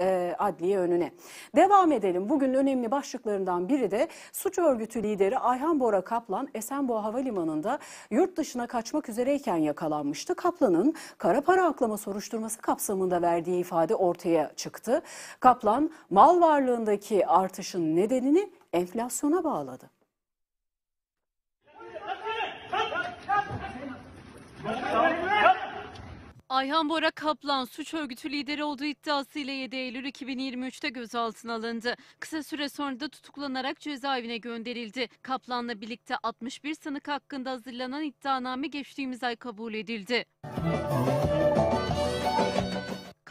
e, adliye önüne. Devam edelim. Bugünün önemli başlıklarından biri de suç örgütü lideri Ayhan Bora Kaplan Esenboğa Havalimanı'nda yurt dışına kaçmak üzereyken yakalanmıştı. Kaplan'ın kara para aklama soruşturması kapsamında verdiği ifade ortaya çıktı. Kaplan mal varlığındaki artışın nedenini enflasyona bağladı. Ayhan Bora Kaplan suç örgütü lideri olduğu iddiasıyla 7 Eylül 2023'te gözaltına alındı. Kısa süre sonra da tutuklanarak cezaevine gönderildi. Kaplan'la birlikte 61 sanık hakkında hazırlanan iddianame geçtiğimiz ay kabul edildi.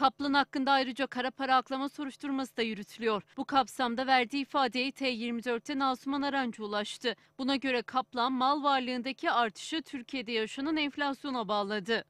Kaplan hakkında ayrıca kara para aklama soruşturması da yürütülüyor. Bu kapsamda verdiği ifadeyi T24'te Nasuman Arancı ulaştı. Buna göre Kaplan mal varlığındaki artışı Türkiye'de yaşanan enflasyona bağladı.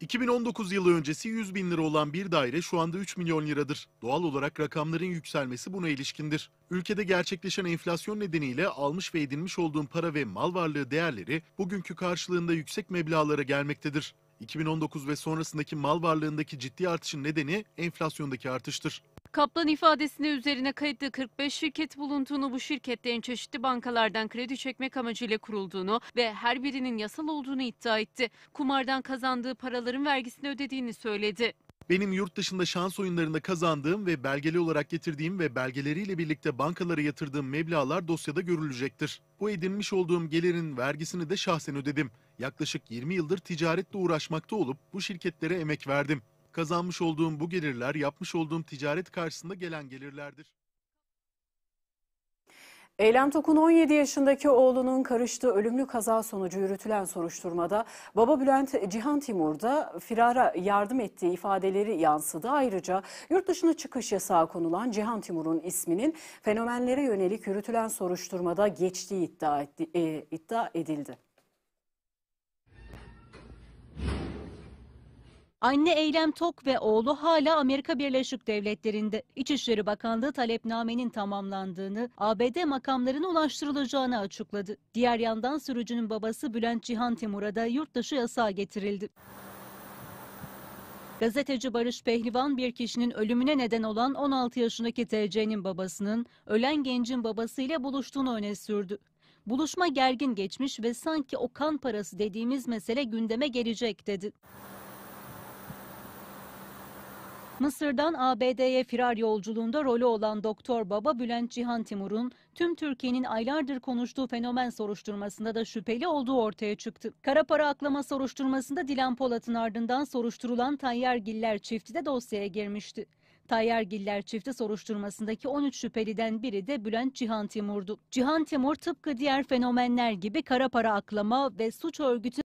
2019 yılı öncesi 100 bin lira olan bir daire şu anda 3 milyon liradır. Doğal olarak rakamların yükselmesi buna ilişkindir. Ülkede gerçekleşen enflasyon nedeniyle almış ve edinmiş olduğum para ve mal varlığı değerleri bugünkü karşılığında yüksek meblağlara gelmektedir. 2019 ve sonrasındaki mal varlığındaki ciddi artışın nedeni enflasyondaki artıştır. Kaplan ifadesinde üzerine kayıtlı 45 şirket bulunduğunu, bu şirketlerin çeşitli bankalardan kredi çekmek amacıyla kurulduğunu ve her birinin yasal olduğunu iddia etti. Kumardan kazandığı paraların vergisini ödediğini söyledi. Benim yurt dışında şans oyunlarında kazandığım ve belgeli olarak getirdiğim ve belgeleriyle birlikte bankalara yatırdığım meblalar dosyada görülecektir. Bu edinmiş olduğum gelirin vergisini de şahsen ödedim. Yaklaşık 20 yıldır ticaretle uğraşmakta olup bu şirketlere emek verdim. Kazanmış olduğum bu gelirler yapmış olduğum ticaret karşısında gelen gelirlerdir. Eylem Tokun 17 yaşındaki oğlunun karıştığı ölümlü kaza sonucu yürütülen soruşturmada baba Bülent Cihan Timur da firara yardım ettiği ifadeleri yansıdı. Ayrıca yurt dışına çıkış yasağı konulan Cihan Timur'un isminin fenomenlere yönelik yürütülen soruşturmada geçtiği iddia, etti, e, iddia edildi. Anne Eylem Tok ve oğlu hala Amerika Birleşik Devletleri'nde. İçişleri Bakanlığı talepnamenin tamamlandığını, ABD makamlarına ulaştırılacağını açıkladı. Diğer yandan sürücünün babası Bülent Cihan Timur'a da yurt dışı yasağı getirildi. Gazeteci Barış Pehlivan bir kişinin ölümüne neden olan 16 yaşındaki TC'nin babasının ölen gencin babasıyla buluştuğunu öne sürdü. Buluşma gergin geçmiş ve sanki o kan parası dediğimiz mesele gündeme gelecek dedi. Mısır'dan ABD'ye firar yolculuğunda rolü olan doktor baba Bülent Cihan Timur'un tüm Türkiye'nin aylardır konuştuğu fenomen soruşturmasında da şüpheli olduğu ortaya çıktı. Kara para aklama soruşturmasında Dilan Polat'ın ardından soruşturulan Tayyargiller çifti de dosyaya girmişti. Tayyargiller çifti soruşturmasındaki 13 şüpheliden biri de Bülent Cihan Timur'du. Cihan Timur tıpkı diğer fenomenler gibi kara para aklama ve suç örgütü